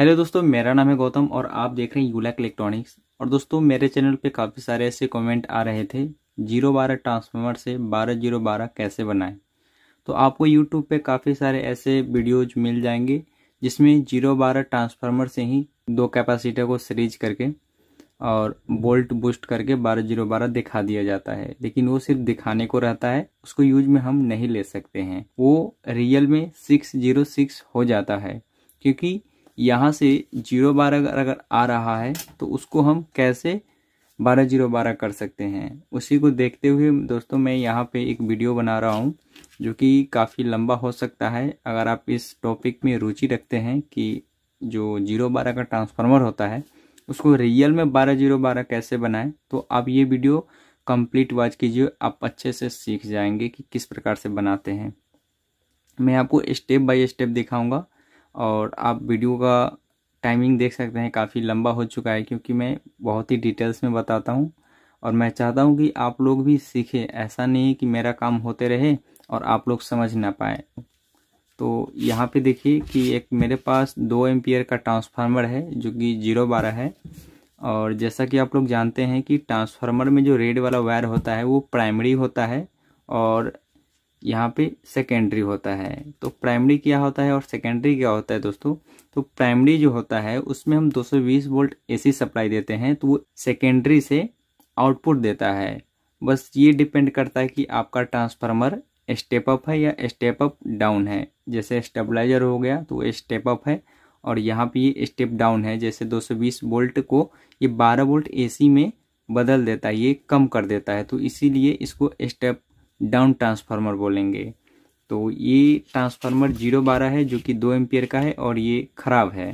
hello दोस्तों मेरा नाम है गौतम और आप देख रहे हैं यूलैक इलेक्ट्रॉनिक्स और दोस्तों मेरे चैनल पे काफ़ी सारे ऐसे कमेंट आ रहे थे जीरो बारह ट्रांसफार्मर से बारह जीरो बारह कैसे बनाएं तो आपको यूट्यूब पे काफ़ी सारे ऐसे वीडियोज मिल जाएंगे जिसमें जीरो बारह ट्रांसफार्मर से ही दो कैपेसिटर को सरीज करके और बोल्ट बूस्ट करके बारह जीरो बारह दिखा दिया जाता है लेकिन वो सिर्फ दिखाने को रहता है उसको यूज में हम नहीं ले सकते हैं वो रियल में सिक्स जीरो सिक्स हो जाता है क्योंकि यहाँ से जीरो बारह अगर आ रहा है तो उसको हम कैसे बारह जीरो बारह कर सकते हैं उसी को देखते हुए दोस्तों मैं यहाँ पे एक वीडियो बना रहा हूँ जो कि काफ़ी लंबा हो सकता है अगर आप इस टॉपिक में रुचि रखते हैं कि जो जीरो बारह का ट्रांसफार्मर होता है उसको रियल में बारह जीरो बारह कैसे बनाएं तो आप ये वीडियो कंप्लीट वॉच कीजिए आप अच्छे से सीख जाएंगे कि किस प्रकार से बनाते हैं मैं आपको स्टेप बाय स्टेप दिखाऊंगा और आप वीडियो का टाइमिंग देख सकते हैं काफ़ी लंबा हो चुका है क्योंकि मैं बहुत ही डिटेल्स में बताता हूँ और मैं चाहता हूँ कि आप लोग भी सीखें ऐसा नहीं कि मेरा काम होते रहे और आप लोग समझ ना पाए तो यहाँ पे देखिए कि एक मेरे पास दो एम्पियर का ट्रांसफार्मर है जो कि जीरो बारह है और जैसा कि आप लोग जानते हैं कि ट्रांसफार्मर में जो रेड वाला वायर होता है वो प्राइमरी होता है और यहाँ पे सेकेंडरी होता है तो प्राइमरी क्या होता है और सेकेंडरी क्या होता है दोस्तों तो प्राइमरी जो होता है उसमें हम 220 वोल्ट एसी सप्लाई देते हैं तो वो सेकेंडरी से आउटपुट देता है बस ये डिपेंड करता है कि आपका ट्रांसफार्मर स्टेप अप है या स्टेप अप डाउन है जैसे स्टेबलाइजर हो गया तो वो स्टेप अप है और यहाँ पर ये स्टेप डाउन है जैसे दो वोल्ट को ये बारह वोल्ट ए में बदल देता है ये कम कर देता है तो इसीलिए इसको स्टेप डाउन ट्रांसफार्मर बोलेंगे तो ये ट्रांसफार्मर जीरो बारह है जो कि दो एम्पियर का है और ये ख़राब है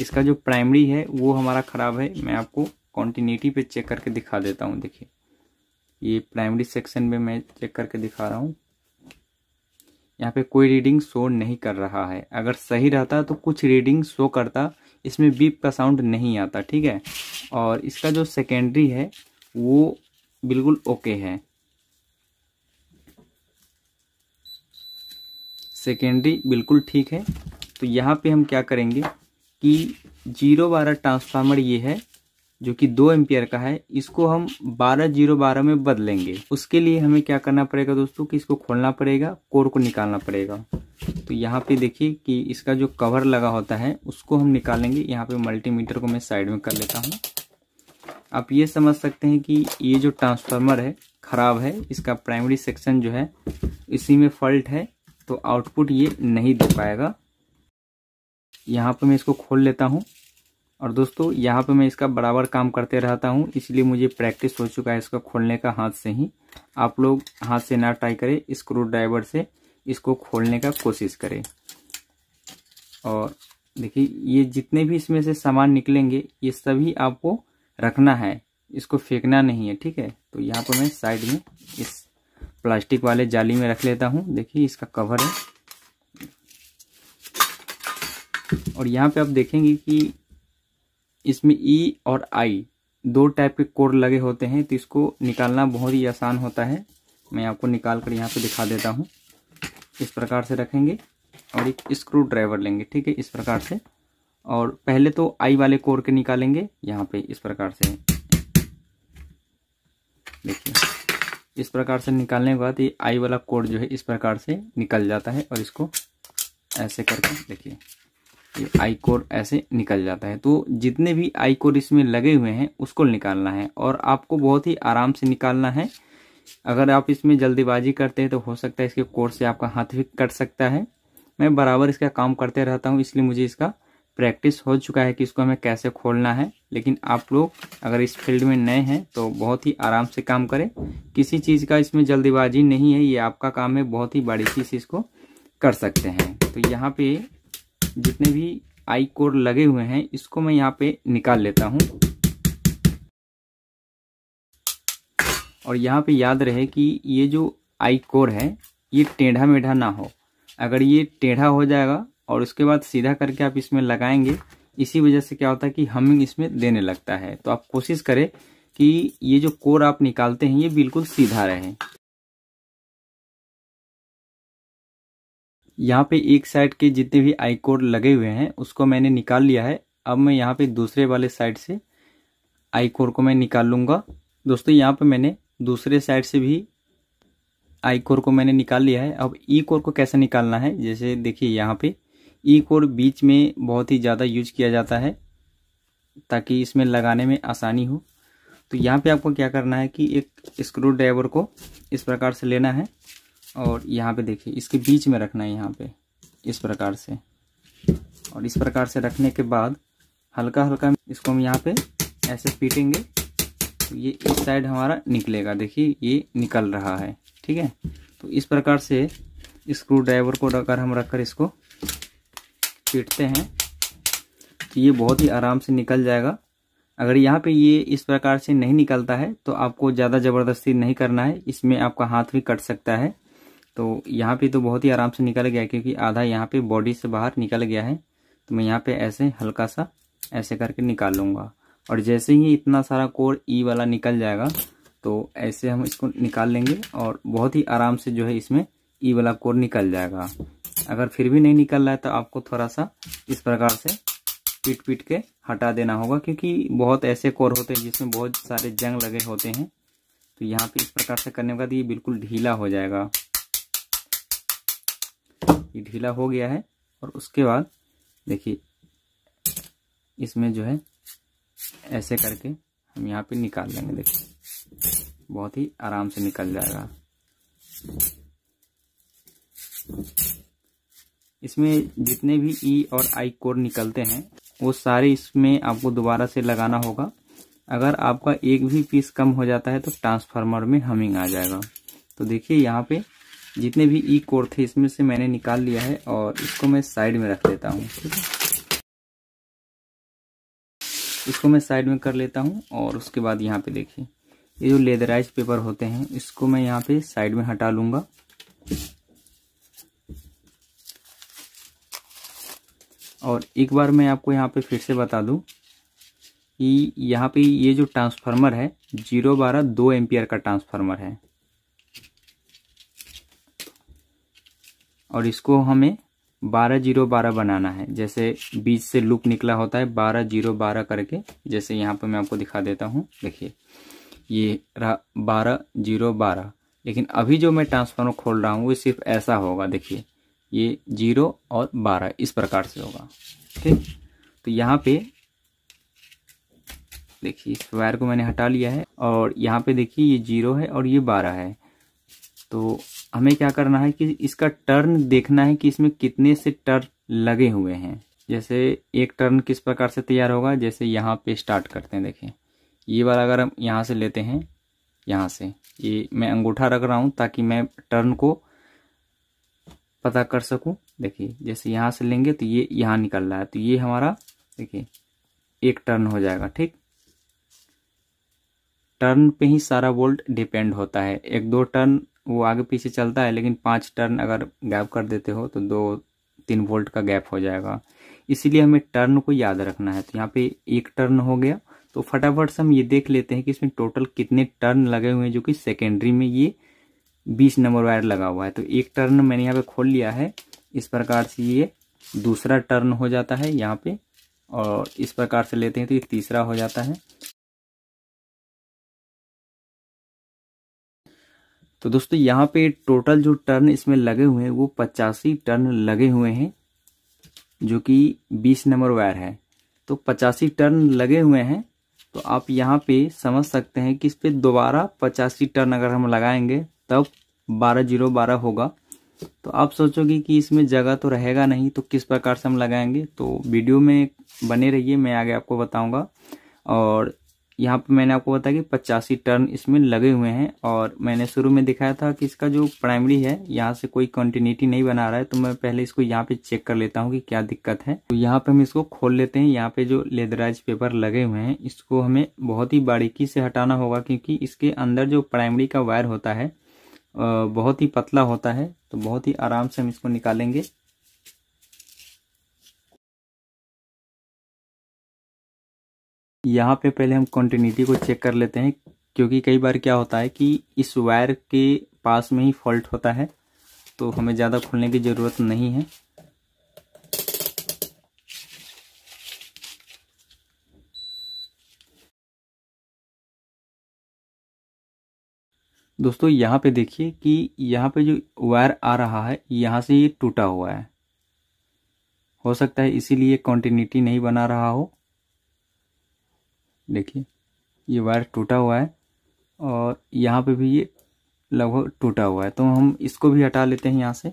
इसका जो प्राइमरी है वो हमारा ख़राब है मैं आपको कॉन्टीन्यूटी पे चेक करके दिखा देता हूँ देखिए ये प्राइमरी सेक्शन में मैं चेक करके दिखा रहा हूँ यहाँ पे कोई रीडिंग शो नहीं कर रहा है अगर सही रहता तो कुछ रीडिंग शो करता इसमें बीप का साउंड नहीं आता ठीक है और इसका जो सेकेंडरी है वो बिल्कुल ओके है सेकेंडरी बिल्कुल ठीक है तो यहाँ पे हम क्या करेंगे कि जीरो बारह ट्रांसफार्मर ये है जो कि दो एम्पियर का है इसको हम बारह जीरो बारह में बदलेंगे उसके लिए हमें क्या करना पड़ेगा दोस्तों कि इसको खोलना पड़ेगा कोर को निकालना पड़ेगा तो यहाँ पे देखिए कि इसका जो कवर लगा होता है उसको हम निकालेंगे यहाँ पे मल्टीमीटर को मैं साइड में कर लेता हूँ आप ये समझ सकते हैं कि ये जो ट्रांसफार्मर है ख़राब है इसका प्राइमरी सेक्शन जो है इसी में फॉल्ट है तो आउटपुट ये नहीं दे पाएगा यहाँ पर मैं इसको खोल लेता हूँ और दोस्तों यहाँ पर मैं इसका बराबर काम करते रहता हूँ इसलिए मुझे प्रैक्टिस हो चुका है इसका खोलने का हाथ से ही आप लोग हाथ से ना ट्राई करें स्क्रू ड्राइवर से इसको खोलने का कोशिश करें और देखिए ये जितने भी इसमें से सामान निकलेंगे ये सभी आपको रखना है इसको फेंकना नहीं है ठीक है तो यहाँ पर मैं साइड में इस प्लास्टिक वाले जाली में रख लेता हूँ देखिए इसका कवर है और यहाँ पे आप देखेंगे कि इसमें ई e और आई दो टाइप के कोड लगे होते हैं तो इसको निकालना बहुत ही आसान होता है मैं आपको निकाल कर यहाँ पे दिखा देता हूँ इस प्रकार से रखेंगे और एक स्क्रू ड्राइवर लेंगे ठीक है इस प्रकार से और पहले तो आई वाले कोर के निकालेंगे यहाँ पे इस प्रकार से देखिए इस प्रकार से निकालने के बाद ये आई वाला कोड जो है इस प्रकार से निकल जाता है और इसको ऐसे करके देखिए ये आई कोड ऐसे निकल जाता है तो जितने भी आई कोड इसमें लगे हुए हैं उसको निकालना है और आपको बहुत ही आराम से निकालना है अगर आप इसमें जल्दीबाजी करते हैं तो हो सकता है इसके कोड से आपका हाथ भी कट सकता है मैं बराबर इसका काम करते रहता हूँ इसलिए मुझे इसका प्रैक्टिस हो चुका है कि इसको हमें कैसे खोलना है लेकिन आप लोग अगर इस फील्ड में नए हैं तो बहुत ही आराम से काम करें किसी चीज़ का इसमें जल्दबाजी नहीं है ये आपका काम है बहुत ही बारीकी से इसको कर सकते हैं तो यहाँ पे जितने भी आई कोड लगे हुए हैं इसको मैं यहाँ पे निकाल लेता हूँ और यहाँ पे याद रहे कि ये जो आई कोर है ये टेढ़ा मेढ़ा ना हो अगर ये टेढ़ा हो जाएगा और उसके बाद सीधा करके आप इसमें लगाएंगे इसी वजह से क्या होता है कि हमिंग इसमें देने लगता है तो आप कोशिश करें कि ये जो कोर आप निकालते हैं ये बिल्कुल सीधा रहे यहाँ पे एक साइड के जितने भी आई कोर लगे हुए हैं उसको मैंने निकाल लिया है अब मैं यहाँ पे दूसरे वाले साइड से आई कोर को मैं निकाल लूँगा दोस्तों यहाँ पे मैंने दूसरे साइड से भी आई कोर को मैंने निकाल लिया है अब ई कोर को कैसे निकालना है जैसे देखिए यहाँ पे ई e कोर बीच में बहुत ही ज़्यादा यूज किया जाता है ताकि इसमें लगाने में आसानी हो तो यहाँ पे आपको क्या करना है कि एक स्क्रू ड्राइवर को इस प्रकार से लेना है और यहाँ पे देखिए इसके बीच में रखना है यहाँ पे इस प्रकार से और इस प्रकार से रखने के बाद हल्का हल्का इसको हम यहाँ पे ऐसे पीटेंगे तो ये इस साइड हमारा निकलेगा देखिए ये निकल रहा है ठीक है तो इस प्रकार से स्क्रू ड्राइवर को रखकर हम रखकर इसको पीटते हैं तो ये बहुत ही आराम से निकल जाएगा अगर यहाँ पे ये इस प्रकार से नहीं निकलता है तो आपको ज़्यादा ज़बरदस्ती नहीं करना है इसमें आपका हाथ भी कट सकता है तो यहाँ पे तो बहुत ही आराम से निकल गया क्योंकि आधा यहाँ पे बॉडी से बाहर निकल गया है तो मैं यहाँ पे ऐसे हल्का सा ऐसे करके निकाल लूँगा और जैसे ही इतना सारा कोर ई e वाला निकल जाएगा तो ऐसे हम इसको निकाल लेंगे और बहुत ही आराम से जो है इसमें ई e वाला कोर निकल जाएगा अगर फिर भी नहीं निकल रहा है तो आपको थोड़ा सा इस प्रकार से पीट पीट के हटा देना होगा क्योंकि बहुत ऐसे कोर होते हैं जिसमें बहुत सारे जंग लगे होते हैं तो यहाँ पे इस प्रकार से करने के बाद ये बिल्कुल ढीला हो जाएगा ये ढीला हो गया है और उसके बाद देखिए इसमें जो है ऐसे करके हम यहाँ पे निकाल लेंगे देखिए बहुत ही आराम से निकल जाएगा इसमें जितने भी ई e और आई कोर निकलते हैं वो सारे इसमें आपको दोबारा से लगाना होगा अगर आपका एक भी पीस कम हो जाता है तो ट्रांसफार्मर में हमिंग आ जाएगा तो देखिए यहाँ पे जितने भी ई e कोर थे इसमें से मैंने निकाल लिया है और इसको मैं साइड में रख लेता हूँ ठीक है इसको मैं साइड में कर लेता हूँ और उसके बाद यहाँ पे देखिए ये जो लेदराइज पेपर होते हैं इसको मैं यहाँ पे साइड में हटा लूँगा और एक बार मैं आपको यहाँ पे फिर से बता दूँ कि यहाँ पे ये जो ट्रांसफार्मर है जीरो बारह दो एम्पियर का ट्रांसफार्मर है और इसको हमें बारह जीरो बारह बनाना है जैसे बीच से लूप निकला होता है बारह जीरो बारह करके जैसे यहाँ पे मैं आपको दिखा देता हूँ देखिए ये रहा बारह जीरो बारह लेकिन अभी जो मैं ट्रांसफार्मर खोल रहा हूँ वो सिर्फ ऐसा होगा देखिए ये जीरो और बारह इस प्रकार से होगा ठीक तो यहाँ पे देखिए इस वायर को मैंने हटा लिया है और यहाँ पे देखिए ये जीरो है और ये बारह है तो हमें क्या करना है कि इसका टर्न देखना है कि इसमें कितने से टर्न लगे हुए हैं जैसे एक टर्न किस प्रकार से तैयार होगा जैसे यहाँ पे स्टार्ट करते हैं देखें ये बार अगर हम यहाँ से लेते हैं यहाँ से ये मैं अंगूठा रख रहा हूँ ताकि मैं टर्न को पता कर सकूं देखिए जैसे यहाँ से लेंगे तो ये यहाँ निकल रहा है तो ये हमारा देखिए एक टर्न हो जाएगा ठीक टर्न पे ही सारा वोल्ट डिपेंड होता है एक दो टर्न वो आगे पीछे चलता है लेकिन पांच टर्न अगर गैप कर देते हो तो दो तीन वोल्ट का गैप हो जाएगा इसीलिए हमें टर्न को याद रखना है तो यहाँ पे एक टर्न हो गया तो फटाफट से हम ये देख लेते हैं कि इसमें टोटल कितने टर्न लगे हुए हैं जो कि सेकेंडरी में ये बीस नंबर वायर लगा हुआ है तो एक टर्न मैंने यहाँ पे खोल लिया है इस प्रकार से ये दूसरा टर्न हो जाता है यहाँ पे और इस प्रकार से लेते हैं तो ये तीसरा हो जाता है तो दोस्तों यहाँ पे टोटल जो टर्न इसमें लगे हुए हैं वो पचासी टर्न लगे हुए हैं जो कि बीस नंबर वायर है तो पचासी टर्न लगे हुए हैं तो आप यहाँ पे समझ सकते हैं कि इस पर दोबारा पचासी टर्न अगर हम लगाएंगे तब बारह जीरो बारह होगा तो आप सोचोगे कि इसमें जगह तो रहेगा नहीं तो किस प्रकार से हम लगाएंगे तो वीडियो में बने रहिए मैं आगे आपको बताऊंगा और यहाँ पर मैंने आपको बताया कि पचासी टर्न इसमें लगे हुए हैं और मैंने शुरू में दिखाया था कि इसका जो प्राइमरी है यहाँ से कोई कंटिन्यूटी नहीं बना रहा है तो मैं पहले इसको यहाँ पे चेक कर लेता हूँ कि क्या दिक्कत है तो यहाँ पे हम इसको खोल लेते हैं यहाँ पे जो लेदराइज पेपर लगे हुए हैं इसको हमें बहुत ही बारीकी से हटाना होगा क्योंकि इसके अंदर जो प्राइमरी का वायर होता है बहुत ही पतला होता है तो बहुत ही आराम से हम इसको निकालेंगे यहाँ पे पहले हम कंटिन्यूटी को चेक कर लेते हैं क्योंकि कई बार क्या होता है कि इस वायर के पास में ही फॉल्ट होता है तो हमें ज़्यादा खोलने की ज़रूरत नहीं है दोस्तों यहाँ पे देखिए कि यहाँ पे जो वायर आ रहा है यहाँ से ये टूटा हुआ है हो सकता है इसीलिए कॉन्टीन्यूटी नहीं बना रहा हो देखिए ये वायर टूटा हुआ है और यहाँ पे भी ये लगभग टूटा हुआ है तो हम इसको भी हटा लेते हैं यहाँ से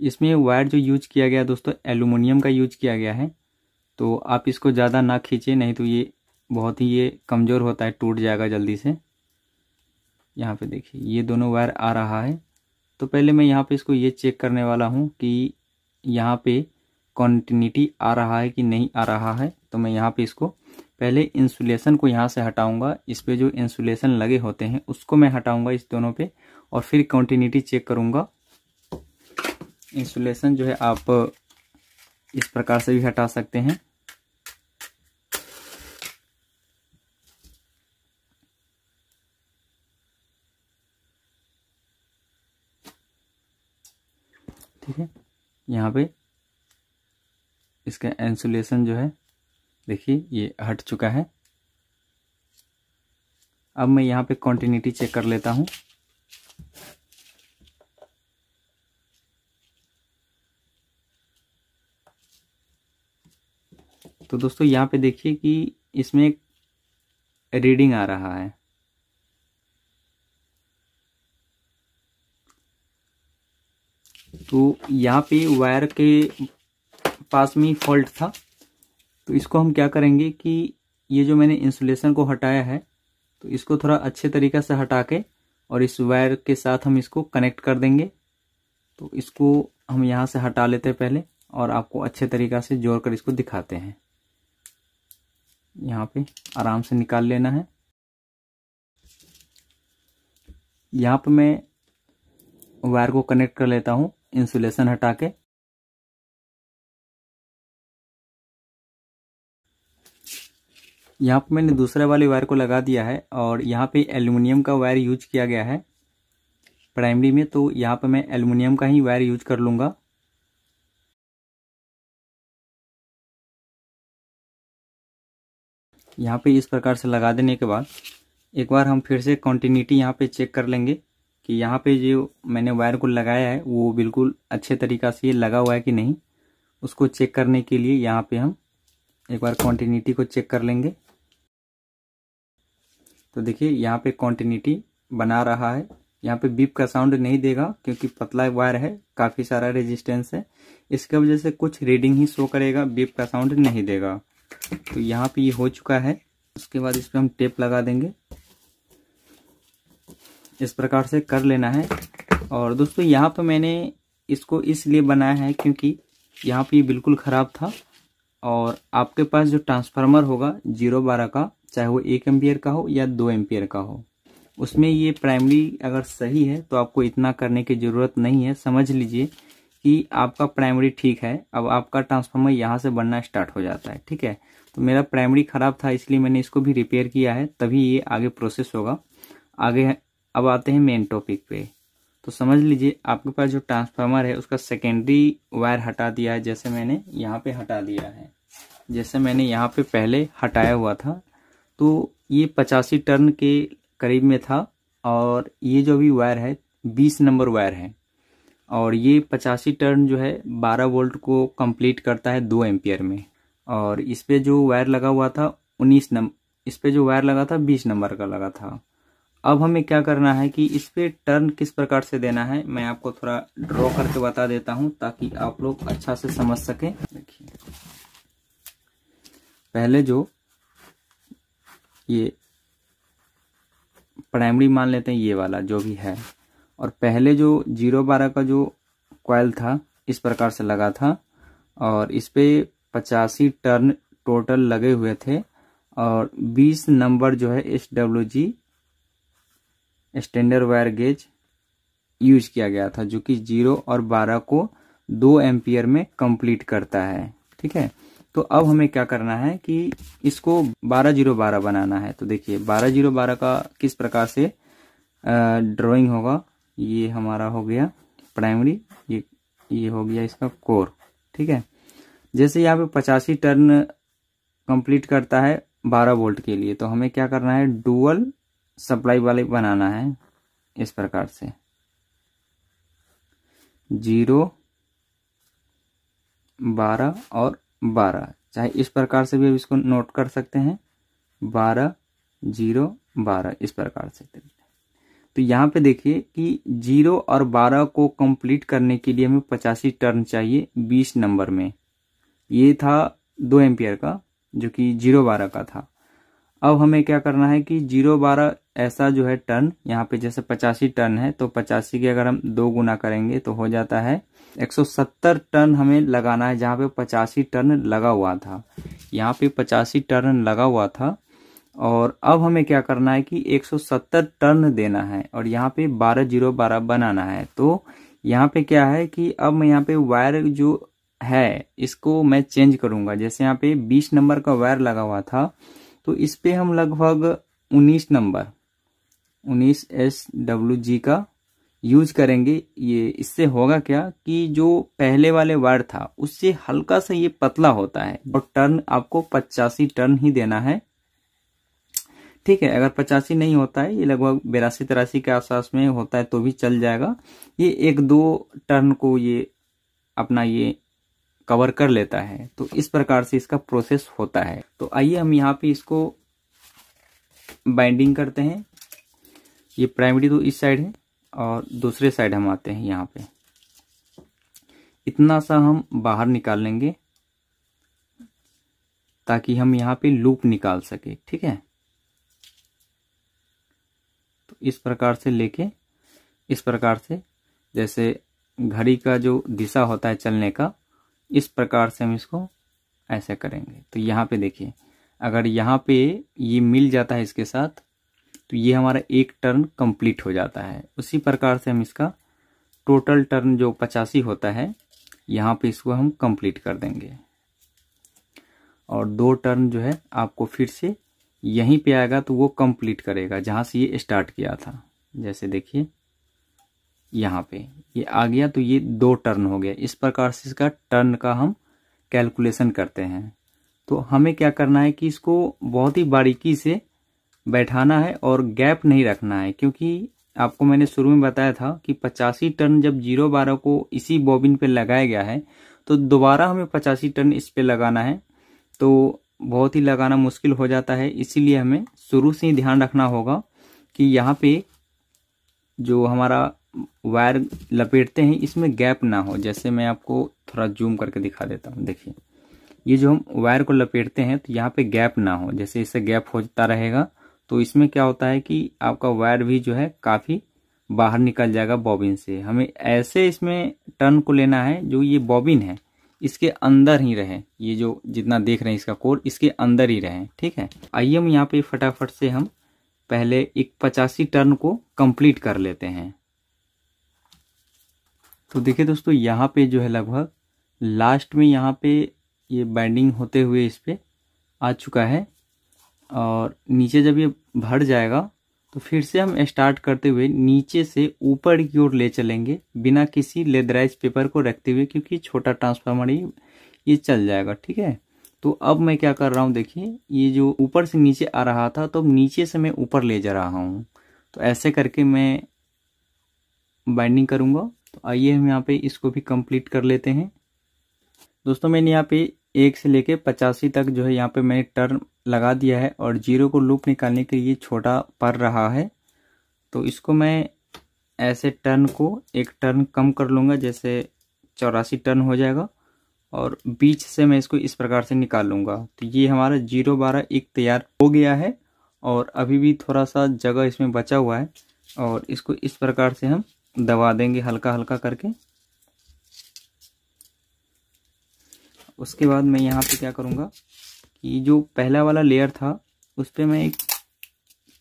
इसमें वायर जो यूज किया गया दोस्तों एलुमिनियम का यूज किया गया है तो आप इसको ज़्यादा ना खींचे नहीं तो ये बहुत ही ये कमज़ोर होता है टूट जाएगा जल्दी से यहाँ पे देखिए ये दोनों वायर आ रहा है तो पहले मैं यहाँ पे इसको ये चेक करने वाला हूँ कि यहाँ पे कॉन्टिन्यूटी आ रहा है कि नहीं आ रहा है तो मैं यहाँ पे इसको पहले इंसुलेशन को यहाँ से हटाऊंगा इस पर जो इंसुलेशन लगे होते हैं उसको मैं हटाऊंगा इस दोनों पे और फिर कॉन्टीन्यूटी चेक करूँगा इंसुलेशन जो है आप uh, इस प्रकार से भी हटा सकते हैं ठीक है यहाँ पे इसका इंसुलेशन जो है देखिए ये हट चुका है अब मैं यहाँ पे कॉन्टीन्यूटी चेक कर लेता हूँ तो दोस्तों यहाँ पे देखिए कि इसमें एक रीडिंग आ रहा है तो यहाँ पे वायर के पास में फॉल्ट था तो इसको हम क्या करेंगे कि ये जो मैंने इंसुलेशन को हटाया है तो इसको थोड़ा अच्छे तरीका से हटा के और इस वायर के साथ हम इसको कनेक्ट कर देंगे तो इसको हम यहाँ से हटा लेते हैं पहले और आपको अच्छे तरीका से जोड़ कर इसको दिखाते हैं यहाँ पे आराम से निकाल लेना है यहाँ पे मैं वायर को कनेक्ट कर लेता हूँ इंसुलेशन हटा के यहाँ पे मैंने दूसरे वाले वायर को लगा दिया है और यहाँ पे एल्युमिनियम का वायर यूज किया गया है प्राइमरी में तो यहाँ पे मैं एल्युमिनियम का ही वायर यूज कर लूंगा यहाँ पे इस प्रकार से लगा देने के बाद एक बार हम फिर से कंटिन्यूटी यहाँ पे चेक कर लेंगे कि यहाँ पे जो मैंने वायर को लगाया है वो बिल्कुल अच्छे तरीका से लगा हुआ है कि नहीं उसको चेक करने के लिए यहाँ पे हम एक बार कॉन्टीन्यूटी को चेक कर लेंगे तो देखिए यहाँ पे कॉन्टीन्यूटी बना रहा है यहाँ पे बीप का साउंड नहीं देगा क्योंकि पतला वायर है काफ़ी सारा रेजिस्टेंस है इसकी वजह से कुछ रीडिंग ही शो करेगा बीप का साउंड नहीं देगा तो यहाँ पे ये हो चुका है उसके बाद इस पर हम टेप लगा देंगे इस प्रकार से कर लेना है और दोस्तों यहाँ पे मैंने इसको इसलिए बनाया है क्योंकि यहाँ पे ये बिल्कुल ख़राब था और आपके पास जो ट्रांसफार्मर होगा जीरो बारह का चाहे वो एक एम्पियर का हो या दो एम्पियर का हो उसमें ये प्राइमरी अगर सही है तो आपको इतना करने की ज़रूरत नहीं है समझ लीजिए कि आपका प्राइमरी ठीक है अब आपका ट्रांसफार्मर यहाँ से बनना स्टार्ट हो जाता है ठीक है तो मेरा प्राइमरी ख़राब था इसलिए मैंने इसको भी रिपेयर किया है तभी ये आगे प्रोसेस होगा आगे अब आते हैं मेन टॉपिक पे तो समझ लीजिए आपके पास जो ट्रांसफार्मर है उसका सेकेंडरी वायर हटा दिया है जैसे मैंने यहाँ पे हटा दिया है जैसे मैंने यहाँ पे पहले हटाया हुआ था तो ये पचासी टर्न के करीब में था और ये जो भी वायर है बीस नंबर वायर है और ये पचासी टर्न जो है बारह वोल्ट को कंप्लीट करता है दो एम्पियर में और इस पर जो वायर लगा हुआ था उन्नीस नंबर इस पर जो वायर लगा था बीस नंबर का लगा था अब हमें क्या करना है कि इस पर टर्न किस प्रकार से देना है मैं आपको थोड़ा ड्रॉ करके बता देता हूँ ताकि आप लोग अच्छा से समझ सकें देखिए पहले जो ये प्राइमरी मान लेते हैं ये वाला जो भी है और पहले जो जीरो बारह का जो कॉयल था इस प्रकार से लगा था और इस पे पचासी टर्न टोटल लगे हुए थे और बीस नंबर जो है S W G standard wire gauge use किया गया था जो कि जीरो और बारह को दो एम्पियर में कंप्लीट करता है ठीक है तो अब हमें क्या करना है कि इसको बारह जीरो बारह बनाना है तो देखिए बारह जीरो बारह का किस प्रकार से ड्राइंग होगा ये हमारा हो गया प्राइमरी ये ये हो गया इसका कोर ठीक है जैसे यहाँ पे पचासी टर्न कंप्लीट करता है बारह वोल्ट के लिए तो हमें क्या करना है डुअल सप्लाई वाले बनाना है इस प्रकार से जीरो बारह और बारह चाहे इस प्रकार से भी अब इसको नोट कर सकते हैं बारह जीरो बारह इस प्रकार से तो यहाँ पे देखिए कि जीरो और बारह को कंप्लीट करने के लिए हमें पचासी टर्न चाहिए बीस नंबर में ये था दो एम्पियर का जो कि जीरो बारह का था अब हमें क्या करना है कि जीरो बारह ऐसा जो है टर्न यहाँ पे जैसे पचासी टर्न है तो पचासी के अगर हम दो गुना करेंगे तो हो जाता है 170 टर्न हमें लगाना है जहाँ पे पचासी टर्न लगा हुआ था यहाँ पे पचासी टर्न लगा हुआ था और अब हमें क्या करना है कि 170 टर्न देना है और यहाँ पे बारह जीरो बारह बनाना है तो यहाँ पे क्या है कि अब मैं यहाँ पे वायर जो है इसको मैं चेंज करूंगा जैसे यहाँ पे 20 नंबर का वायर लगा हुआ था तो इस पे हम लगभग 19 नंबर 19 एस डब्ल्यू जी का यूज करेंगे ये इससे होगा क्या कि जो पहले वाले वायर था उससे हल्का सा ये पतला होता है और टर्न आपको पचासी टर्न ही देना है ठीक है अगर पचासी नहीं होता है ये लगभग बेरासी तिरासी के आसपास में होता है तो भी चल जाएगा ये एक दो टर्न को ये अपना ये कवर कर लेता है तो इस प्रकार से इसका प्रोसेस होता है तो आइए हम यहाँ पे इसको बाइंडिंग करते हैं ये प्राइमरी तो इस साइड है और दूसरे साइड हम आते हैं यहाँ पे इतना सा हम बाहर निकाल लेंगे ताकि हम यहाँ पे लूप निकाल सके ठीक है इस प्रकार से लेके इस प्रकार से जैसे घड़ी का जो दिशा होता है चलने का इस प्रकार से हम इसको ऐसे करेंगे तो यहाँ पे देखिए अगर यहाँ पे ये मिल जाता है इसके साथ तो ये हमारा एक टर्न कंप्लीट हो जाता है उसी प्रकार से हम इसका टोटल टर्न जो पचासी होता है यहाँ पे इसको हम कंप्लीट कर देंगे और दो टर्न जो है आपको फिर से यहीं पे आएगा तो वो कंप्लीट करेगा जहाँ से ये स्टार्ट किया था जैसे देखिए यहाँ पे ये आ गया तो ये दो टर्न हो गया इस प्रकार से इसका टर्न का हम कैलकुलेशन करते हैं तो हमें क्या करना है कि इसको बहुत ही बारीकी से बैठाना है और गैप नहीं रखना है क्योंकि आपको मैंने शुरू में बताया था कि पचासी टर्न जब जीरो बारह को इसी बॉबिन पे लगाया गया है तो दोबारा हमें पचासी टर्न इस पे लगाना है तो बहुत ही लगाना मुश्किल हो जाता है इसीलिए हमें शुरू से ही ध्यान रखना होगा कि यहाँ पे जो हमारा वायर लपेटते हैं इसमें गैप ना हो जैसे मैं आपको थोड़ा जूम करके दिखा देता हूँ देखिए ये जो हम वायर को लपेटते हैं तो यहाँ पे गैप ना हो जैसे इससे गैप होता रहेगा तो इसमें क्या होता है कि आपका वायर भी जो है काफ़ी बाहर निकल जाएगा बॉबिन से हमें ऐसे इसमें टर्न को लेना है जो ये बॉबिन है इसके अंदर ही रहे ये जो जितना देख रहे हैं इसका कोर इसके अंदर ही रहे ठीक है आइए हम यहाँ पे फटाफट से हम पहले एक पचासी टर्न को कंप्लीट कर लेते हैं तो देखिए दोस्तों यहाँ पे जो है लगभग लास्ट में यहाँ पे ये बैंडिंग होते हुए इस पर आ चुका है और नीचे जब ये भर जाएगा तो फिर से हम स्टार्ट करते हुए नीचे से ऊपर की ओर ले चलेंगे बिना किसी लेदराइज पेपर को रखते हुए क्योंकि छोटा ट्रांसफार्मर ही ये चल जाएगा ठीक है तो अब मैं क्या कर रहा हूँ देखिए ये जो ऊपर से नीचे आ रहा था तो नीचे से मैं ऊपर ले जा रहा हूँ तो ऐसे करके मैं बाइंडिंग करूँगा तो आइए हम यहाँ पे इसको भी कंप्लीट कर लेते हैं दोस्तों मैंने यहाँ पे एक से लेके पचासी तक जो है यहाँ पे मैंने टर्न लगा दिया है और जीरो को लूप निकालने के लिए छोटा पर रहा है तो इसको मैं ऐसे टर्न को एक टर्न कम कर लूँगा जैसे चौरासी टर्न हो जाएगा और बीच से मैं इसको इस प्रकार से निकाल लूँगा तो ये हमारा जीरो बारह एक तैयार हो गया है और अभी भी थोड़ा सा जगह इसमें बचा हुआ है और इसको इस प्रकार से हम दबा देंगे हल्का हल्का करके उसके बाद मैं यहाँ पे क्या करूँगा कि जो पहला वाला लेयर था उस पर मैं एक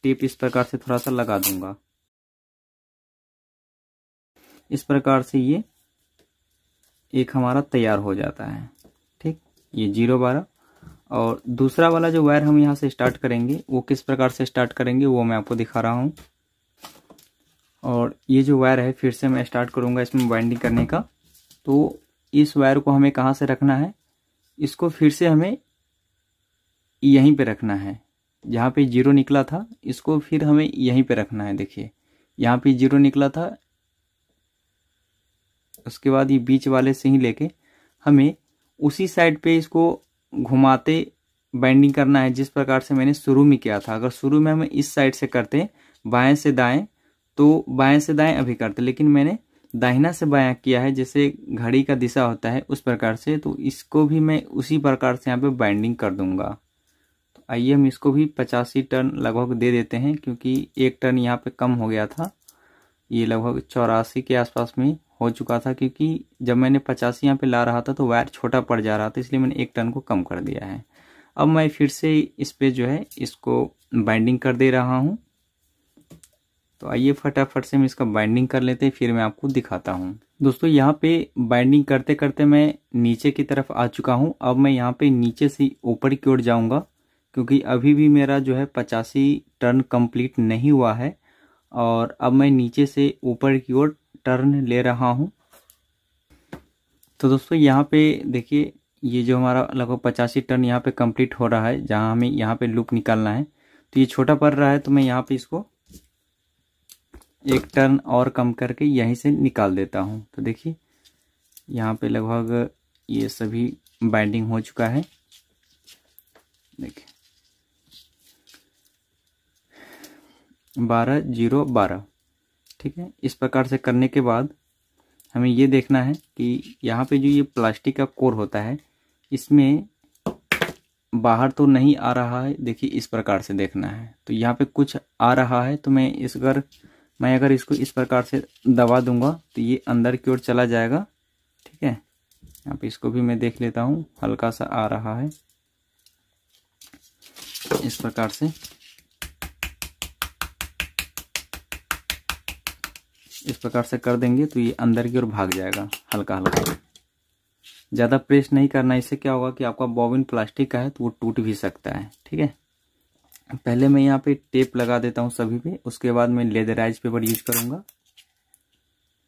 टेप इस प्रकार से थोड़ा सा लगा दूंगा इस प्रकार से ये एक हमारा तैयार हो जाता है ठीक ये जीरो बारह और दूसरा वाला जो वायर हम यहाँ से स्टार्ट करेंगे वो किस प्रकार से स्टार्ट करेंगे वो मैं आपको दिखा रहा हूँ और ये जो वायर है फिर से मैं स्टार्ट करूँगा इसमें वाइंडिंग करने का तो इस वायर को हमें कहाँ से रखना है इसको फिर से हमें यहीं पे रखना है जहाँ पे जीरो निकला था इसको फिर हमें यहीं पे रखना है देखिए यहाँ पे जीरो निकला था उसके बाद ये बीच वाले से ही लेके हमें उसी साइड पे इसको घुमाते बाइंडिंग करना है जिस प्रकार से मैंने शुरू में किया था अगर शुरू में हम इस साइड से करते बाएं से दाएं तो बाएं से दाएं अभी करते लेकिन मैंने दाहिना से बयां किया है जैसे घड़ी का दिशा होता है उस प्रकार से तो इसको भी मैं उसी प्रकार से यहाँ पे बाइंडिंग कर दूंगा तो आइए हम इसको भी पचासी टर्न लगभग दे देते हैं क्योंकि एक टर्न यहाँ पे कम हो गया था ये लगभग चौरासी के आसपास में हो चुका था क्योंकि जब मैंने पचासी यहाँ पे ला रहा था तो वायर छोटा पड़ जा रहा था इसलिए मैंने एक टर्न को कम कर दिया है अब मैं फिर से इस पर जो है इसको बाइंडिंग कर दे रहा हूँ तो आइए फटाफट से हम इसका बाइंडिंग कर लेते हैं फिर मैं आपको दिखाता हूँ दोस्तों यहाँ पे बाइंडिंग करते करते मैं नीचे की तरफ आ चुका हूँ अब मैं यहाँ पे नीचे से ऊपर की ओर जाऊँगा क्योंकि अभी भी मेरा जो है पचासी टर्न कंप्लीट नहीं हुआ है और अब मैं नीचे से ऊपर की ओर टर्न ले रहा हूँ तो दोस्तों यहाँ पे देखिए ये जो हमारा लगभग पचासी टर्न यहाँ पे कंप्लीट हो रहा है जहाँ हमें यहाँ पे लूप निकालना है तो ये छोटा पड़ रहा है तो मैं यहाँ पे इसको एक टर्न और कम करके यहीं से निकाल देता हूँ तो देखिए यहाँ पे लगभग ये सभी बाइंडिंग हो चुका है देखिए बारह जीरो बारह ठीक है इस प्रकार से करने के बाद हमें ये देखना है कि यहाँ पे जो ये प्लास्टिक का कोर होता है इसमें बाहर तो नहीं आ रहा है देखिए इस प्रकार से देखना है तो यहाँ पे कुछ आ रहा है तो मैं इस अगर मैं अगर इसको इस प्रकार से दबा दूंगा तो ये अंदर की ओर चला जाएगा ठीक है अब इसको भी मैं देख लेता हूँ हल्का सा आ रहा है इस प्रकार से इस प्रकार से कर देंगे तो ये अंदर की ओर भाग जाएगा हल्का हल्का ज़्यादा प्रेस नहीं करना इससे क्या होगा कि आपका बॉबिन प्लास्टिक का है तो वो टूट भी सकता है ठीक है पहले मैं यहाँ पे टेप लगा देता हूँ सभी पे उसके बाद मैं लेदराइज पेपर यूज करूँगा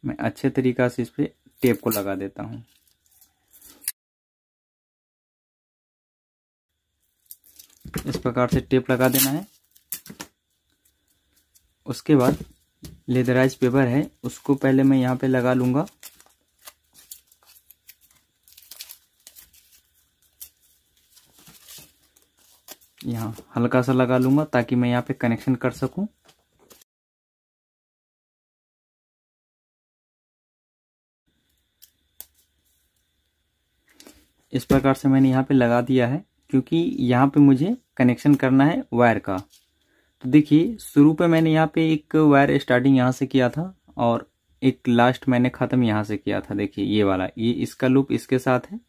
मैं अच्छे तरीका से इस पर टेप को लगा देता हूँ इस प्रकार से टेप लगा देना है उसके बाद लेदराइज पेपर है उसको पहले मैं यहाँ पे लगा लूँगा यहाँ हल्का सा लगा लूंगा ताकि मैं यहाँ पे कनेक्शन कर सकू इस प्रकार से मैंने यहाँ पे लगा दिया है क्योंकि यहाँ पे मुझे कनेक्शन करना है वायर का तो देखिए शुरू पे मैंने यहाँ पे एक वायर स्टार्टिंग यहाँ से किया था और एक लास्ट मैंने ख़त्म यहाँ से किया था देखिए ये वाला ये इसका लूप इसके साथ है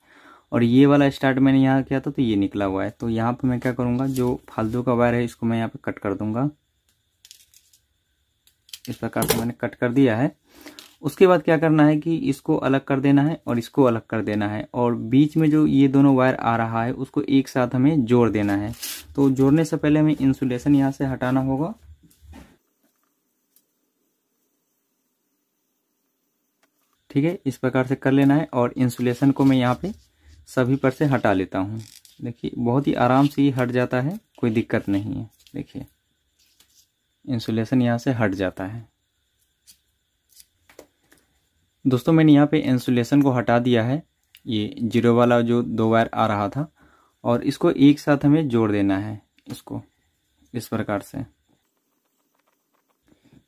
और ये वाला स्टार्ट मैंने यहाँ किया था तो ये निकला हुआ है तो यहाँ पे मैं क्या करूँगा जो फालतू का वायर है इसको मैं यहाँ पे कट कर दूंगा इस प्रकार से मैंने कट कर दिया है उसके बाद क्या करना है कि इसको अलग कर देना है और इसको अलग कर देना है और बीच में जो ये दोनों वायर आ रहा है उसको एक साथ हमें जोड़ देना है तो जोड़ने से पहले हमें इंसुलेशन यहाँ से हटाना होगा ठीक है इस प्रकार से कर लेना है और इंसुलेशन को मैं यहाँ पे सभी पर से हटा लेता हूँ देखिए बहुत ही आराम से ये हट जाता है कोई दिक्कत नहीं है देखिए इंसुलेशन यहाँ से हट जाता है दोस्तों मैंने यहाँ पे इंसुलेशन को हटा दिया है ये जीरो वाला जो दो वायर आ रहा था और इसको एक साथ हमें जोड़ देना है इसको इस प्रकार से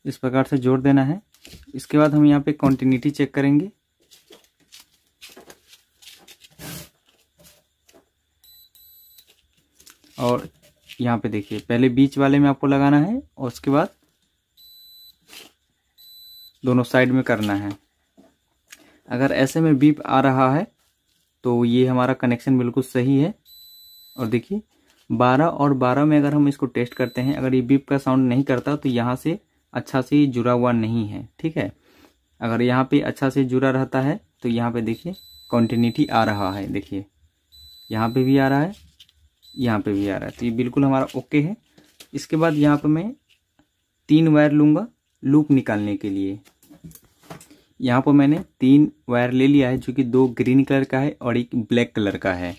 इस प्रकार से जोड़ देना है इसके बाद हम यहाँ पे कॉन्टीन्यूटी चेक करेंगे और यहाँ पे देखिए पहले बीच वाले में आपको लगाना है और उसके बाद दोनों साइड में करना है अगर ऐसे में बीप आ रहा है तो ये हमारा कनेक्शन बिल्कुल सही है और देखिए 12 और 12 में अगर हम इसको टेस्ट करते हैं अगर ये बीप का साउंड नहीं करता तो यहाँ से अच्छा से जुड़ा हुआ नहीं है ठीक है अगर यहाँ पे अच्छा से जुड़ा रहता है तो यहाँ पे देखिए कॉन्टीन्यूटी आ रहा है देखिए यहाँ पे भी आ रहा है यहाँ पे भी आ रहा है तो ये बिल्कुल हमारा ओके है इसके बाद यहाँ पे मैं तीन वायर लूँगा लूप निकालने के लिए यहाँ पर मैंने तीन वायर ले लिया है जो कि दो ग्रीन कलर का है और एक ब्लैक कलर का है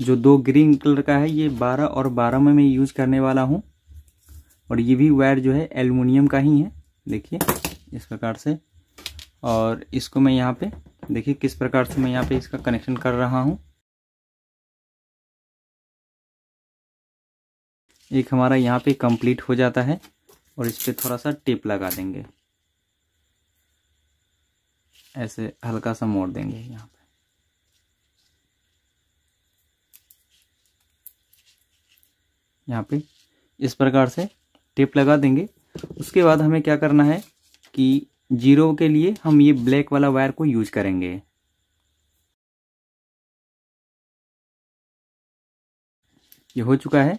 जो दो ग्रीन कलर का है ये 12 और 12 में मैं यूज़ करने वाला हूँ और ये भी वायर जो है एलुमिनियम का ही है देखिए इस प्रकार से और इसको मैं यहाँ पे देखिए किस प्रकार से मैं यहाँ पे इसका कनेक्शन कर रहा हूँ एक हमारा यहाँ पे कंप्लीट हो जाता है और इस पर थोड़ा सा टेप लगा देंगे ऐसे हल्का सा मोड़ देंगे यहाँ पे यहाँ पे इस प्रकार से टेप लगा देंगे उसके बाद हमें क्या करना है कि जीरो के लिए हम ये ब्लैक वाला वायर को यूज करेंगे ये हो चुका है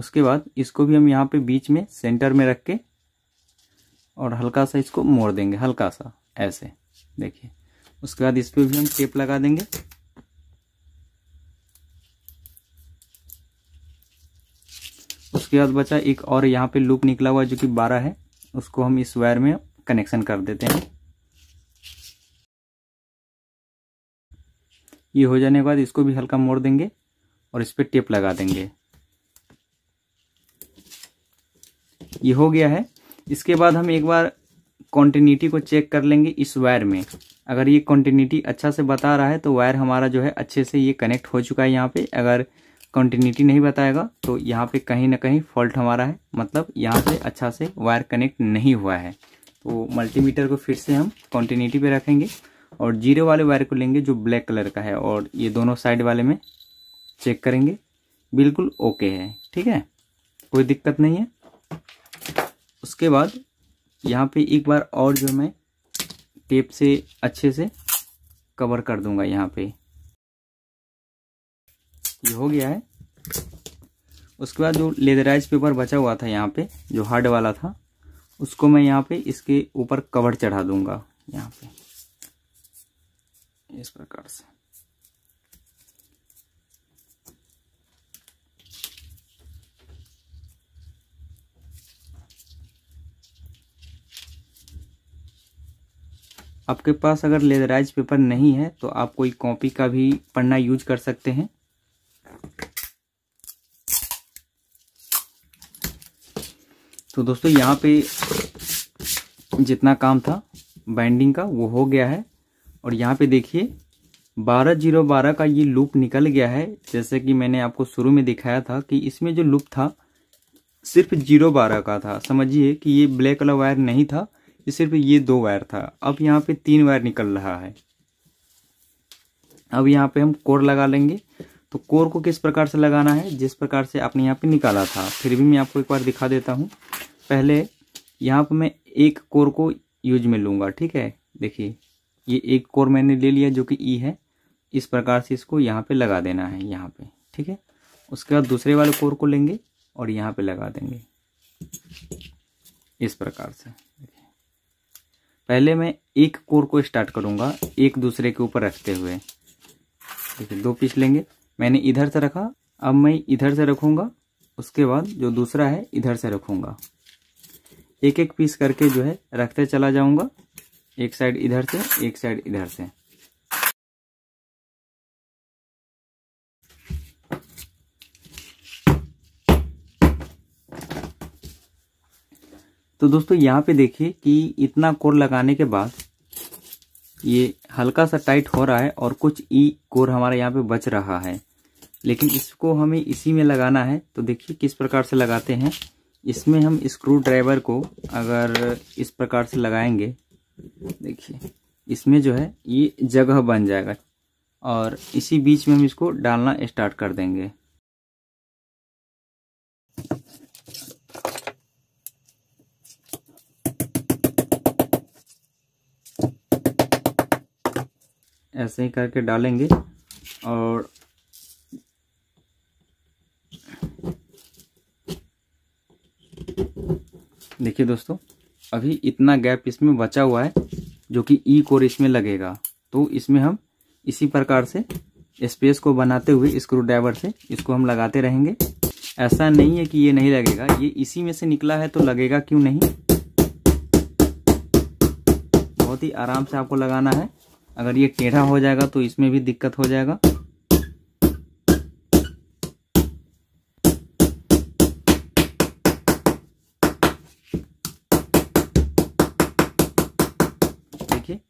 उसके बाद इसको भी हम यहाँ पे बीच में सेंटर में रख के और हल्का सा इसको मोड़ देंगे हल्का सा ऐसे देखिए उसके बाद इस पर भी हम टेप लगा देंगे उसके बाद बचा एक और यहाँ पे लूप निकला हुआ जो कि बारह है उसको हम इस वायर में कनेक्शन कर देते हैं ये हो जाने के बाद इसको भी हल्का मोड़ देंगे और इस पर टेप लगा देंगे ये हो गया है इसके बाद हम एक बार कॉन्टीन्यूटी को चेक कर लेंगे इस वायर में अगर ये कॉन्टीन्यूटी अच्छा से बता रहा है तो वायर हमारा जो है अच्छे से ये कनेक्ट हो चुका है यहाँ पे अगर कॉन्टीन्यूटी नहीं बताएगा तो यहाँ पे कहीं ना कहीं फॉल्ट हमारा है मतलब यहाँ से अच्छा से वायर कनेक्ट नहीं हुआ है तो मल्टीमीटर को फिर से हम कॉन्टीन्यूटी पर रखेंगे और जीरो वाले वायर को लेंगे जो ब्लैक कलर का है और ये दोनों साइड वाले में चेक करेंगे बिल्कुल ओके है ठीक है कोई दिक्कत नहीं है उसके बाद यहाँ पे एक बार और जो मैं टेप से अच्छे से कवर कर दूंगा यहाँ पे ये हो गया है उसके बाद जो लेदराइज पेपर बचा हुआ था यहाँ पे जो हार्ड वाला था उसको मैं यहाँ पे इसके ऊपर कवर चढ़ा दूंगा यहाँ पे इस प्रकार से आपके पास अगर लेदराइज पेपर नहीं है तो आप कोई कॉपी का भी पढ़ना यूज कर सकते हैं तो दोस्तों यहाँ पे जितना काम था बाइंडिंग का वो हो गया है और यहाँ पे देखिए बारह जीरो बारह का ये लूप निकल गया है जैसे कि मैंने आपको शुरू में दिखाया था कि इसमें जो लूप था सिर्फ जीरो बारह का था समझिए कि ये ब्लैक कलर वायर नहीं था ये सिर्फ ये दो वायर था अब यहाँ पे तीन वायर निकल रहा है अब यहाँ पे हम कोर लगा लेंगे तो कोर को किस प्रकार से लगाना है जिस प्रकार से आपने यहाँ पे निकाला था फिर भी मैं आपको एक बार दिखा देता हूँ पहले यहाँ पर मैं एक कोर को यूज में लूँगा ठीक है देखिए ये एक कोर मैंने ले लिया जो कि ई e है इस प्रकार से इसको यहाँ पे लगा देना है यहाँ पे ठीक है उसके बाद दूसरे वाले कोर को लेंगे और यहाँ पे लगा देंगे इस प्रकार से पहले मैं एक कोर को स्टार्ट करूंगा एक दूसरे के ऊपर रखते हुए देखिए दो पीस लेंगे मैंने इधर से रखा अब मैं इधर से रखूंगा उसके बाद जो दूसरा है इधर से रखूंगा एक एक पीस करके जो है रखते चला जाऊंगा एक साइड इधर से एक साइड इधर से तो दोस्तों यहाँ पे देखिए कि इतना कोर लगाने के बाद ये हल्का सा टाइट हो रहा है और कुछ ई कोर हमारे यहाँ पे बच रहा है लेकिन इसको हमें इसी में लगाना है तो देखिए किस प्रकार से लगाते हैं इसमें हम स्क्रू ड्राइवर को अगर इस प्रकार से लगाएंगे देखिए इसमें जो है ये जगह बन जाएगा और इसी बीच में हम इसको डालना स्टार्ट कर देंगे ऐसे ही करके डालेंगे और देखिए दोस्तों अभी इतना गैप इसमें बचा हुआ है जो कि ई e कोर इसमें लगेगा तो इसमें हम इसी प्रकार से स्पेस को बनाते हुए स्क्रू ड्राइवर से इसको हम लगाते रहेंगे ऐसा नहीं है कि ये नहीं लगेगा ये इसी में से निकला है तो लगेगा क्यों नहीं बहुत ही आराम से आपको लगाना है अगर ये टेढ़ा हो जाएगा तो इसमें भी दिक्कत हो जाएगा देखिए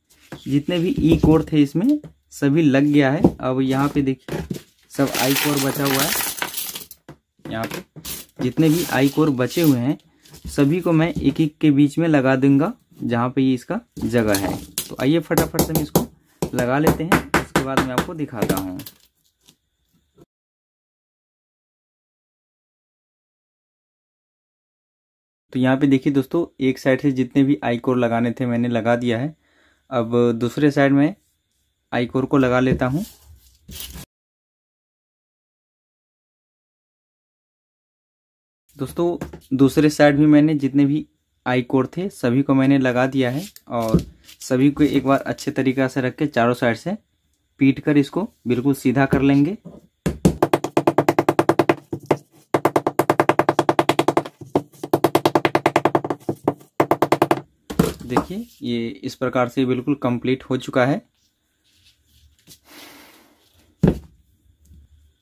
जितने भी ई e कोर थे इसमें सभी लग गया है अब यहाँ पे देखिए सब आई कोर बचा हुआ है यहाँ पे जितने भी आई कोर बचे हुए हैं सभी को मैं एक एक के बीच में लगा दूंगा जहाँ पे ये इसका जगह है तो आइए फटाफट से हम इसको लगा लेते हैं उसके बाद मैं आपको दिखाता हूँ तो यहाँ पे देखिए दोस्तों एक साइड से जितने भी आई कोर लगाने थे मैंने लगा दिया है अब दूसरे साइड में आई कोर को लगा लेता हूँ दोस्तों दूसरे साइड भी मैंने जितने भी आई कोर थे सभी को मैंने लगा दिया है और सभी को एक बार अच्छे तरीका से रख के चारों साइड से पीट कर इसको बिल्कुल सीधा कर लेंगे देखिए ये इस प्रकार से बिल्कुल कंप्लीट हो चुका है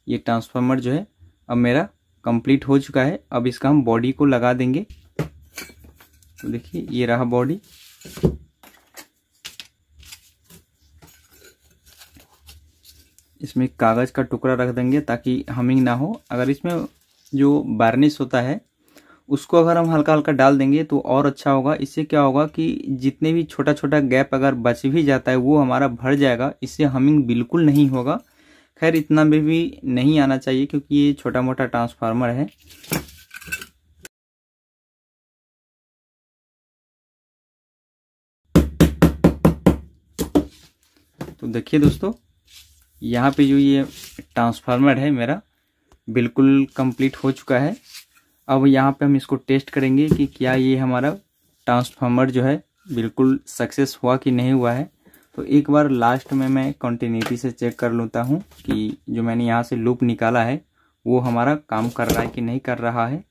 ये ट्रांसफार्मर जो है अब मेरा कंप्लीट हो चुका है अब इसका हम बॉडी को लगा देंगे तो देखिए ये रहा बॉडी इसमें कागज़ का टुकड़ा रख देंगे ताकि हमिंग ना हो अगर इसमें जो बार्निश होता है उसको अगर हम हल्का हल्का डाल देंगे तो और अच्छा होगा इससे क्या होगा कि जितने भी छोटा छोटा गैप अगर बच भी जाता है वो हमारा भर जाएगा इससे हमिंग बिल्कुल नहीं होगा खैर इतना भी, भी नहीं आना चाहिए क्योंकि ये छोटा मोटा ट्रांसफार्मर है तो देखिए दोस्तों यहाँ पे जो ये ट्रांसफार्मर है मेरा बिल्कुल कंप्लीट हो चुका है अब यहाँ पे हम इसको टेस्ट करेंगे कि क्या ये हमारा ट्रांसफार्मर जो है बिल्कुल सक्सेस हुआ कि नहीं हुआ है तो एक बार लास्ट में मैं कंटिन्यूटी से चेक कर लेता हूँ कि जो मैंने यहाँ से लूप निकाला है वो हमारा काम कर रहा है कि नहीं कर रहा है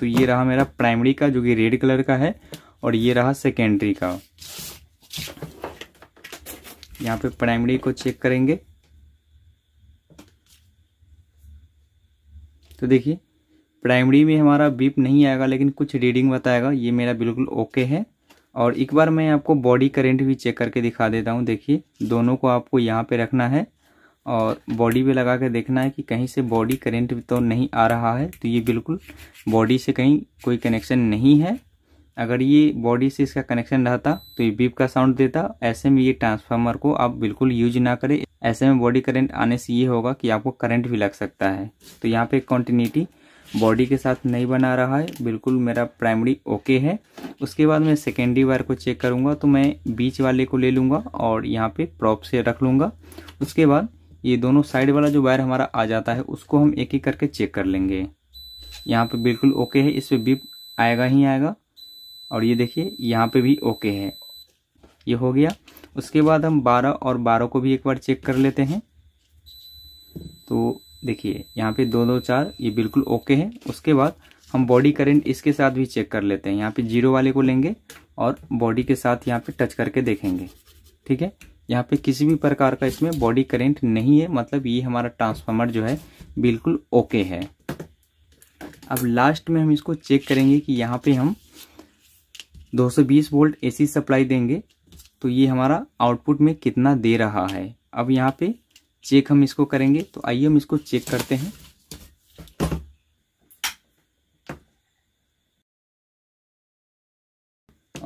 तो ये रहा मेरा प्राइमरी का जो कि रेड कलर का है और ये रहा सेकेंडरी का यहाँ पे प्राइमरी को चेक करेंगे तो देखिए प्राइमरी में हमारा बीप नहीं आएगा लेकिन कुछ रीडिंग बताएगा ये मेरा बिल्कुल ओके है और एक बार मैं आपको बॉडी करंट भी चेक करके दिखा देता हूँ देखिए दोनों को आपको यहाँ पे रखना है और बॉडी पे लगा के देखना है कि कहीं से बॉडी करंट तो नहीं आ रहा है तो ये बिल्कुल बॉडी से कहीं कोई कनेक्शन नहीं है अगर ये बॉडी से इसका कनेक्शन रहता तो ये बीप का साउंड देता ऐसे में ये ट्रांसफार्मर को आप बिल्कुल यूज ना करें ऐसे में बॉडी करंट आने से ये होगा कि आपको करंट भी लग सकता है तो यहाँ पे कॉन्टीन्यूटी बॉडी के साथ नहीं बना रहा है बिल्कुल मेरा प्राइमरी ओके है उसके बाद मैं सेकेंडरी वायर को चेक करूँगा तो मैं बीच वाले को ले लूँगा और यहाँ पर प्रॉप से रख लूँगा उसके बाद ये दोनों साइड वाला जो वायर हमारा आ जाता है उसको हम एक एक करके चेक कर लेंगे यहाँ पर बिल्कुल ओके है इस पर बीप आएगा ही आएगा और ये देखिए यहाँ पे भी ओके है ये हो गया उसके बाद हम 12 और 12 को भी एक बार चेक कर लेते हैं तो देखिए यहाँ पे दो दो चार ये बिल्कुल ओके है उसके बाद हम बॉडी करंट इसके साथ भी चेक कर लेते हैं यहाँ पे जीरो वाले को लेंगे और बॉडी के साथ यहाँ पे टच करके देखेंगे ठीक है यहाँ पे किसी भी प्रकार का इसमें बॉडी करेंट नहीं है मतलब ये हमारा ट्रांसफार्मर जो है बिल्कुल ओके है अब लास्ट में हम इसको चेक करेंगे कि यहाँ पे हम 220 वोल्ट एसी सप्लाई देंगे तो ये हमारा आउटपुट में कितना दे रहा है अब यहाँ पे चेक हम इसको करेंगे तो आइए हम इसको चेक करते हैं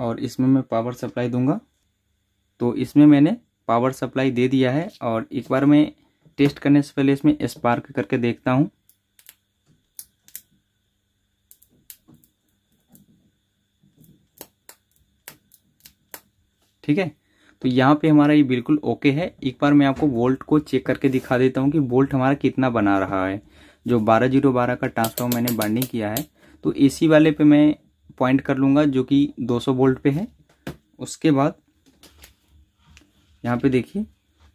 और इसमें मैं पावर सप्लाई दूंगा तो इसमें मैंने पावर सप्लाई दे दिया है और एक बार मैं टेस्ट करने से पहले इसमें स्पार्क करके देखता हूँ ठीक है तो यहाँ पे हमारा ये बिल्कुल ओके है एक बार मैं आपको वोल्ट को चेक करके दिखा देता हूँ कि वोल्ट हमारा कितना बना रहा है जो बारह जीरो बारह का ट्रांसफॉर्म मैंने बाइंडिंग किया है तो एसी वाले पे मैं पॉइंट कर लूँगा जो कि 200 वोल्ट पे है उसके बाद यहाँ पे देखिए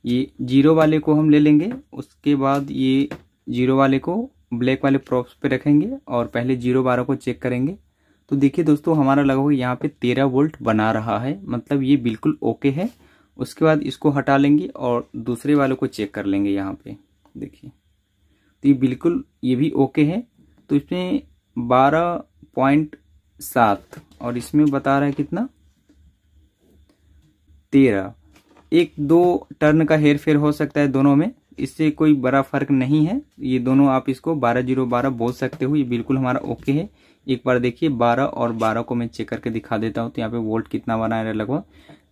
ये जीरो वाले को हम ले लेंगे उसके बाद ये जीरो वाले को ब्लैक वाले प्रॉप्स पर रखेंगे और पहले जीरो बारह को चेक करेंगे तो देखिए दोस्तों हमारा लगभग यहाँ पे तेरह वोल्ट बना रहा है मतलब ये बिल्कुल ओके है उसके बाद इसको हटा लेंगे और दूसरे वालों को चेक कर लेंगे यहाँ पे देखिए तो ये बिल्कुल ये भी ओके है तो इसमें बारह पॉइंट सात और इसमें बता रहा है कितना तेरह एक दो टर्न का हेर फेर हो सकता है दोनों में इससे कोई बड़ा फर्क नहीं है ये दोनों आप इसको बारह जीरो बारह बोल सकते हो ये बिल्कुल हमारा ओके है एक बार देखिए 12 और 12 को मैं चेक करके दिखा देता हूँ तो यहाँ पे वोल्ट कितना बना रहा है लगभग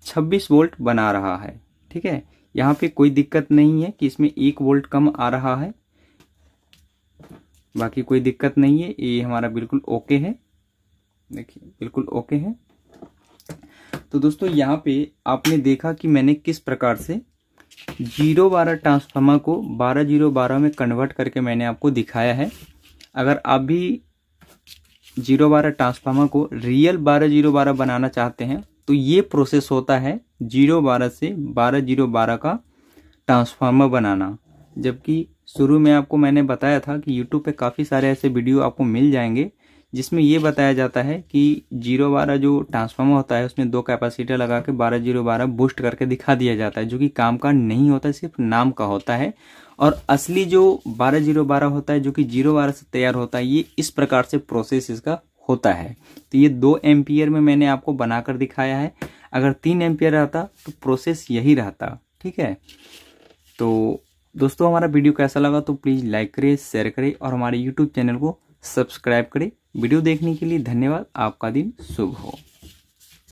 26 वोल्ट बना रहा है ठीक है यहाँ पे कोई दिक्कत नहीं है कि इसमें एक वोल्ट कम आ रहा है बाकी कोई दिक्कत नहीं है ये हमारा बिल्कुल ओके है देखिए बिल्कुल ओके है तो दोस्तों यहाँ पे आपने देखा कि मैंने किस प्रकार से जीरो बारह ट्रांसफार्मर को बारह जीरो बारह में कन्वर्ट करके मैंने आपको दिखाया है अगर आप भी जीरो बारह ट्रांसफार्मर को रियल बारह जीरो बारह बनाना चाहते हैं तो ये प्रोसेस होता है जीरो बारह से बारह जीरो बारह का ट्रांसफार्मर बनाना जबकि शुरू में आपको मैंने बताया था कि यूट्यूब पे काफ़ी सारे ऐसे वीडियो आपको मिल जाएंगे जिसमें ये बताया जाता है कि जीरो बारह जो ट्रांसफार्मर होता है उसमें दो कैपेसिटर लगा के बारह जीरो बारह बूस्ट करके दिखा दिया जाता है जो कि काम का नहीं होता सिर्फ नाम का होता है और असली जो बारह जीरो बारह होता है जो कि जीरो बारह से तैयार होता है ये इस प्रकार से प्रोसेस इसका होता है तो ये दो एम्पियर में मैंने आपको बनाकर दिखाया है अगर तीन एम्पियर रहता तो प्रोसेस यही रहता ठीक है तो दोस्तों हमारा वीडियो कैसा लगा तो प्लीज़ लाइक करें शेयर करें और हमारे यूट्यूब चैनल को सब्सक्राइब करें वीडियो देखने के लिए धन्यवाद आपका दिन शुभ हो